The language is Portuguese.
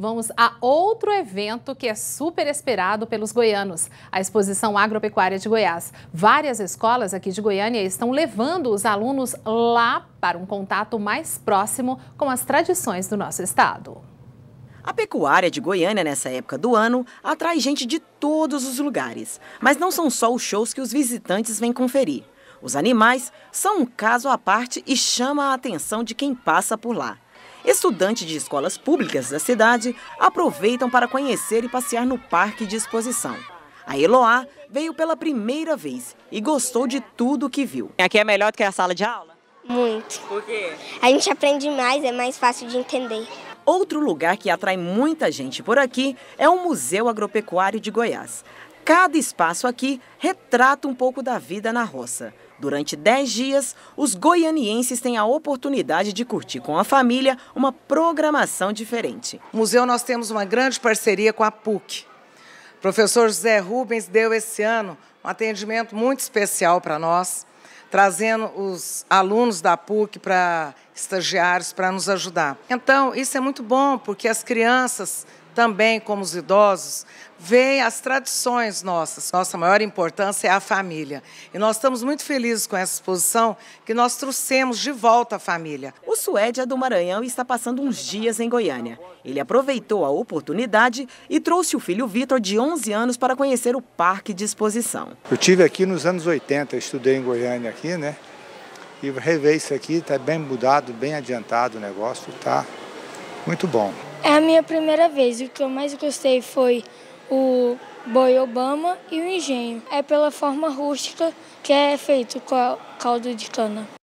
Vamos a outro evento que é super esperado pelos goianos, a Exposição Agropecuária de Goiás. Várias escolas aqui de Goiânia estão levando os alunos lá para um contato mais próximo com as tradições do nosso estado. A pecuária de Goiânia nessa época do ano atrai gente de todos os lugares, mas não são só os shows que os visitantes vêm conferir. Os animais são um caso à parte e chama a atenção de quem passa por lá estudantes de escolas públicas da cidade aproveitam para conhecer e passear no parque de exposição. A Eloá veio pela primeira vez e gostou de tudo que viu. Aqui é melhor do que a sala de aula? Muito. Por quê? A gente aprende mais, é mais fácil de entender. Outro lugar que atrai muita gente por aqui é o Museu Agropecuário de Goiás. Cada espaço aqui retrata um pouco da vida na roça. Durante 10 dias, os goianienses têm a oportunidade de curtir com a família uma programação diferente. No museu nós temos uma grande parceria com a PUC. O professor José Rubens deu esse ano um atendimento muito especial para nós, trazendo os alunos da PUC para estagiários para nos ajudar. Então, isso é muito bom, porque as crianças também como os idosos, veem as tradições nossas. Nossa maior importância é a família. E nós estamos muito felizes com essa exposição que nós trouxemos de volta a família. O Suédia do Maranhão está passando uns dias em Goiânia. Ele aproveitou a oportunidade e trouxe o filho Vitor, de 11 anos, para conhecer o parque de exposição. Eu tive aqui nos anos 80, estudei em Goiânia aqui, né? e rever isso aqui, está bem mudado, bem adiantado o negócio, tá muito bom. É a minha primeira vez, o que eu mais gostei foi o Boi Obama e o Engenho. É pela forma rústica que é feito a caldo de cana.